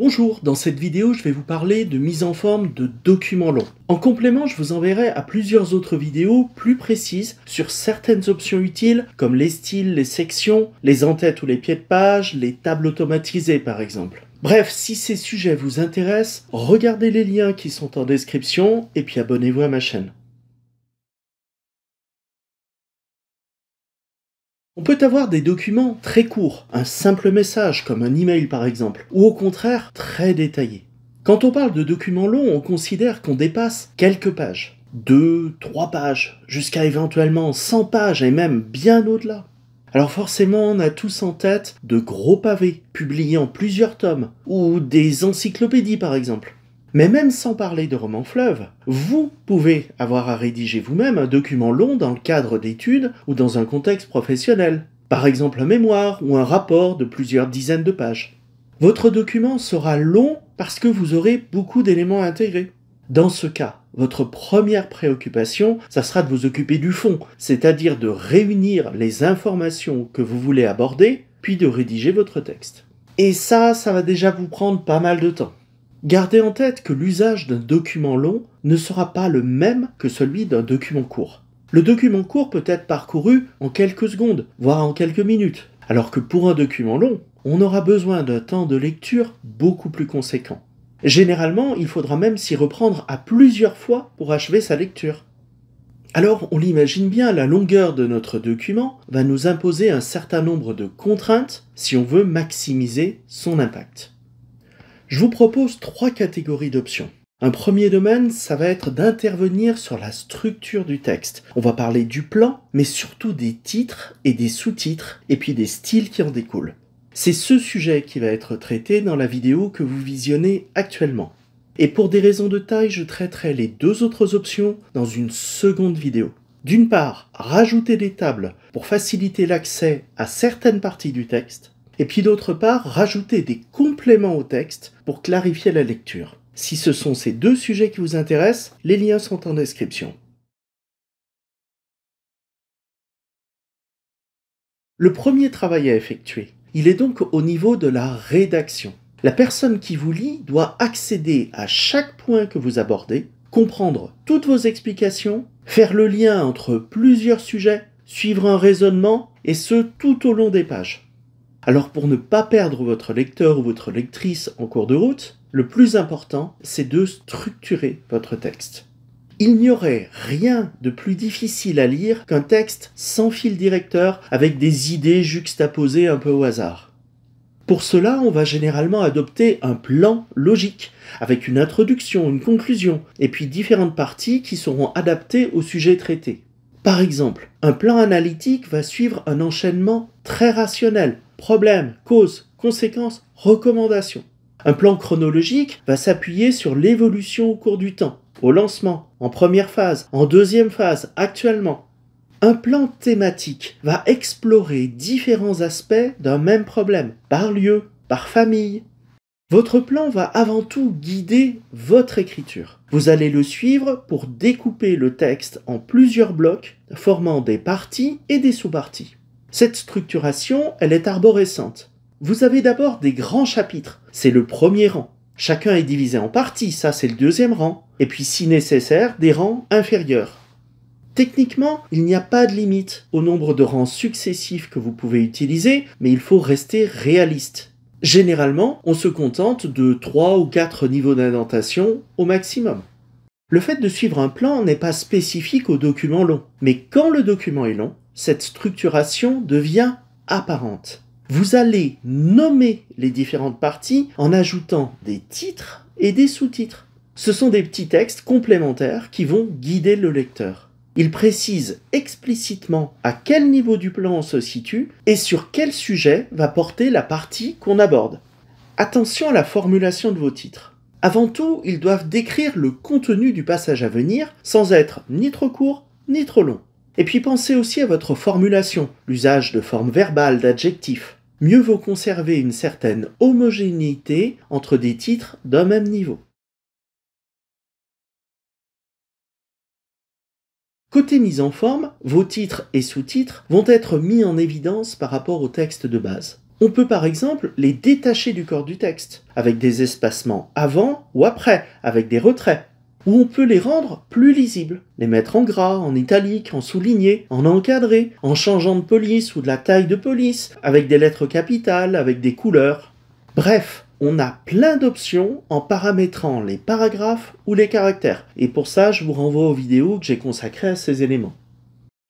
Bonjour, dans cette vidéo je vais vous parler de mise en forme de documents longs. En complément, je vous enverrai à plusieurs autres vidéos plus précises sur certaines options utiles comme les styles, les sections, les entêtes ou les pieds de page, les tables automatisées par exemple. Bref, si ces sujets vous intéressent, regardez les liens qui sont en description et puis abonnez-vous à ma chaîne. On peut avoir des documents très courts, un simple message comme un email par exemple, ou au contraire très détaillés. Quand on parle de documents longs, on considère qu'on dépasse quelques pages, 2, 3 pages, jusqu'à éventuellement 100 pages et même bien au-delà. Alors forcément, on a tous en tête de gros pavés, publiés en plusieurs tomes, ou des encyclopédies par exemple. Mais même sans parler de roman fleuve, vous pouvez avoir à rédiger vous-même un document long dans le cadre d'études ou dans un contexte professionnel, par exemple un mémoire ou un rapport de plusieurs dizaines de pages. Votre document sera long parce que vous aurez beaucoup d'éléments à intégrer. Dans ce cas, votre première préoccupation, ça sera de vous occuper du fond, c'est-à-dire de réunir les informations que vous voulez aborder, puis de rédiger votre texte. Et ça, ça va déjà vous prendre pas mal de temps. Gardez en tête que l'usage d'un document long ne sera pas le même que celui d'un document court. Le document court peut être parcouru en quelques secondes, voire en quelques minutes, alors que pour un document long, on aura besoin d'un temps de lecture beaucoup plus conséquent. Généralement, il faudra même s'y reprendre à plusieurs fois pour achever sa lecture. Alors, on l'imagine bien, la longueur de notre document va nous imposer un certain nombre de contraintes si on veut maximiser son impact. Je vous propose trois catégories d'options. Un premier domaine, ça va être d'intervenir sur la structure du texte. On va parler du plan, mais surtout des titres et des sous-titres, et puis des styles qui en découlent. C'est ce sujet qui va être traité dans la vidéo que vous visionnez actuellement. Et pour des raisons de taille, je traiterai les deux autres options dans une seconde vidéo. D'une part, rajouter des tables pour faciliter l'accès à certaines parties du texte, et puis d'autre part rajouter des compléments au texte pour clarifier la lecture. Si ce sont ces deux sujets qui vous intéressent, les liens sont en description. Le premier travail à effectuer, il est donc au niveau de la rédaction. La personne qui vous lit doit accéder à chaque point que vous abordez, comprendre toutes vos explications, faire le lien entre plusieurs sujets, suivre un raisonnement, et ce tout au long des pages. Alors pour ne pas perdre votre lecteur ou votre lectrice en cours de route, le plus important, c'est de structurer votre texte. Il n'y aurait rien de plus difficile à lire qu'un texte sans fil directeur avec des idées juxtaposées un peu au hasard. Pour cela, on va généralement adopter un plan logique, avec une introduction, une conclusion, et puis différentes parties qui seront adaptées au sujet traité. Par exemple, un plan analytique va suivre un enchaînement très rationnel, problème, cause, conséquence, recommandations. Un plan chronologique va s'appuyer sur l'évolution au cours du temps, au lancement, en première phase, en deuxième phase, actuellement. Un plan thématique va explorer différents aspects d'un même problème, par lieu, par famille. Votre plan va avant tout guider votre écriture. Vous allez le suivre pour découper le texte en plusieurs blocs, formant des parties et des sous-parties. Cette structuration, elle est arborescente. Vous avez d'abord des grands chapitres, c'est le premier rang. Chacun est divisé en parties, ça c'est le deuxième rang, et puis si nécessaire, des rangs inférieurs. Techniquement, il n'y a pas de limite au nombre de rangs successifs que vous pouvez utiliser, mais il faut rester réaliste. Généralement, on se contente de 3 ou 4 niveaux d'indentation au maximum. Le fait de suivre un plan n'est pas spécifique au document long, mais quand le document est long, cette structuration devient apparente. Vous allez nommer les différentes parties en ajoutant des titres et des sous-titres. Ce sont des petits textes complémentaires qui vont guider le lecteur. Ils précisent explicitement à quel niveau du plan on se situe et sur quel sujet va porter la partie qu'on aborde. Attention à la formulation de vos titres. Avant tout, ils doivent décrire le contenu du passage à venir sans être ni trop court ni trop long. Et puis pensez aussi à votre formulation, l'usage de formes verbales, d'adjectifs. Mieux vaut conserver une certaine homogénéité entre des titres d'un même niveau. Côté mise en forme, vos titres et sous-titres vont être mis en évidence par rapport au texte de base. On peut par exemple les détacher du corps du texte, avec des espacements avant ou après, avec des retraits, ou on peut les rendre plus lisibles, les mettre en gras, en italique, en souligné, en encadré, en changeant de police ou de la taille de police, avec des lettres capitales, avec des couleurs. Bref, on a plein d'options en paramétrant les paragraphes ou les caractères. Et pour ça, je vous renvoie aux vidéos que j'ai consacrées à ces éléments.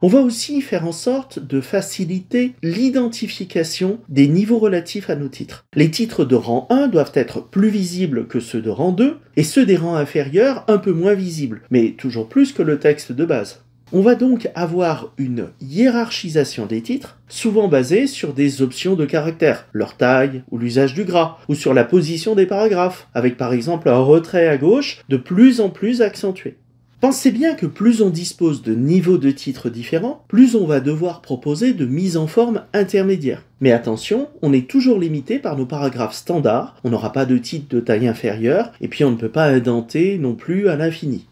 On va aussi faire en sorte de faciliter l'identification des niveaux relatifs à nos titres. Les titres de rang 1 doivent être plus visibles que ceux de rang 2 et ceux des rangs inférieurs un peu moins visibles, mais toujours plus que le texte de base. On va donc avoir une hiérarchisation des titres, souvent basée sur des options de caractère, leur taille ou l'usage du gras, ou sur la position des paragraphes, avec par exemple un retrait à gauche de plus en plus accentué. Pensez bien que plus on dispose de niveaux de titres différents, plus on va devoir proposer de mises en forme intermédiaire. Mais attention, on est toujours limité par nos paragraphes standards, on n'aura pas de titre de taille inférieure, et puis on ne peut pas indenter non plus à l'infini.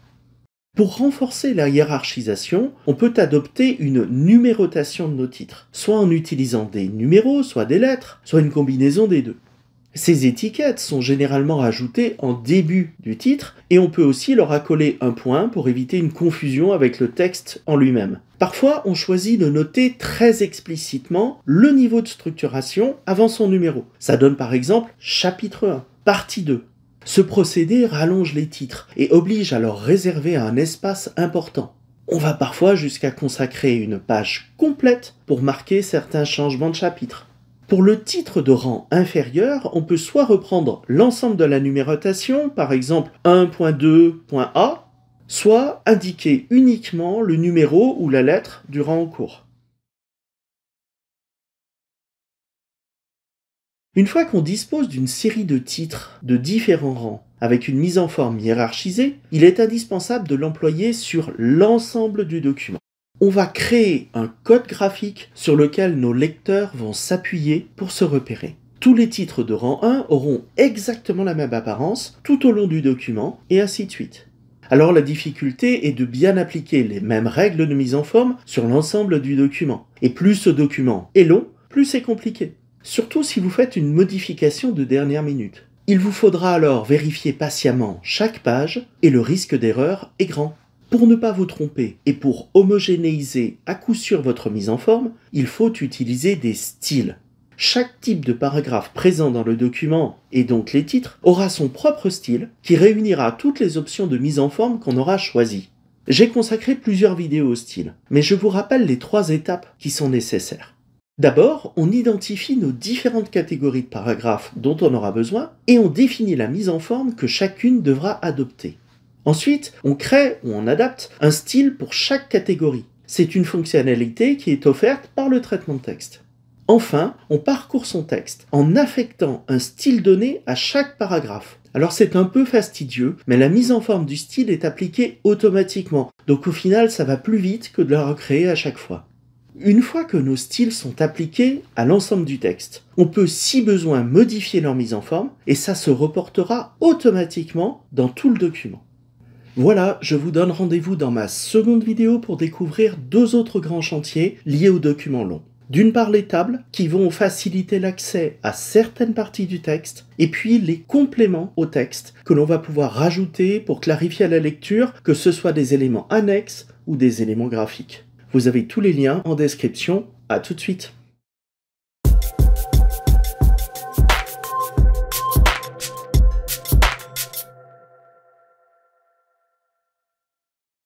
Pour renforcer la hiérarchisation, on peut adopter une numérotation de nos titres, soit en utilisant des numéros, soit des lettres, soit une combinaison des deux. Ces étiquettes sont généralement ajoutées en début du titre et on peut aussi leur accoler un point pour éviter une confusion avec le texte en lui-même. Parfois, on choisit de noter très explicitement le niveau de structuration avant son numéro. Ça donne par exemple chapitre 1, partie 2, ce procédé rallonge les titres et oblige à leur réserver un espace important. On va parfois jusqu'à consacrer une page complète pour marquer certains changements de chapitre. Pour le titre de rang inférieur, on peut soit reprendre l'ensemble de la numérotation, par exemple 1.2.a, soit indiquer uniquement le numéro ou la lettre du rang en cours. Une fois qu'on dispose d'une série de titres de différents rangs, avec une mise en forme hiérarchisée, il est indispensable de l'employer sur l'ensemble du document on va créer un code graphique sur lequel nos lecteurs vont s'appuyer pour se repérer. Tous les titres de rang 1 auront exactement la même apparence tout au long du document, et ainsi de suite. Alors la difficulté est de bien appliquer les mêmes règles de mise en forme sur l'ensemble du document. Et plus ce document est long, plus c'est compliqué. Surtout si vous faites une modification de dernière minute. Il vous faudra alors vérifier patiemment chaque page et le risque d'erreur est grand. Pour ne pas vous tromper et pour homogénéiser à coup sûr votre mise en forme, il faut utiliser des styles. Chaque type de paragraphe présent dans le document, et donc les titres, aura son propre style qui réunira toutes les options de mise en forme qu'on aura choisies. J'ai consacré plusieurs vidéos au style, mais je vous rappelle les trois étapes qui sont nécessaires. D'abord, on identifie nos différentes catégories de paragraphes dont on aura besoin et on définit la mise en forme que chacune devra adopter. Ensuite, on crée ou on adapte un style pour chaque catégorie. C'est une fonctionnalité qui est offerte par le traitement de texte. Enfin, on parcourt son texte en affectant un style donné à chaque paragraphe. Alors c'est un peu fastidieux, mais la mise en forme du style est appliquée automatiquement, donc au final ça va plus vite que de la recréer à chaque fois. Une fois que nos styles sont appliqués à l'ensemble du texte, on peut si besoin modifier leur mise en forme et ça se reportera automatiquement dans tout le document. Voilà, je vous donne rendez-vous dans ma seconde vidéo pour découvrir deux autres grands chantiers liés aux documents longs. D'une part les tables, qui vont faciliter l'accès à certaines parties du texte, et puis les compléments au texte, que l'on va pouvoir rajouter pour clarifier à la lecture, que ce soit des éléments annexes ou des éléments graphiques. Vous avez tous les liens en description, à tout de suite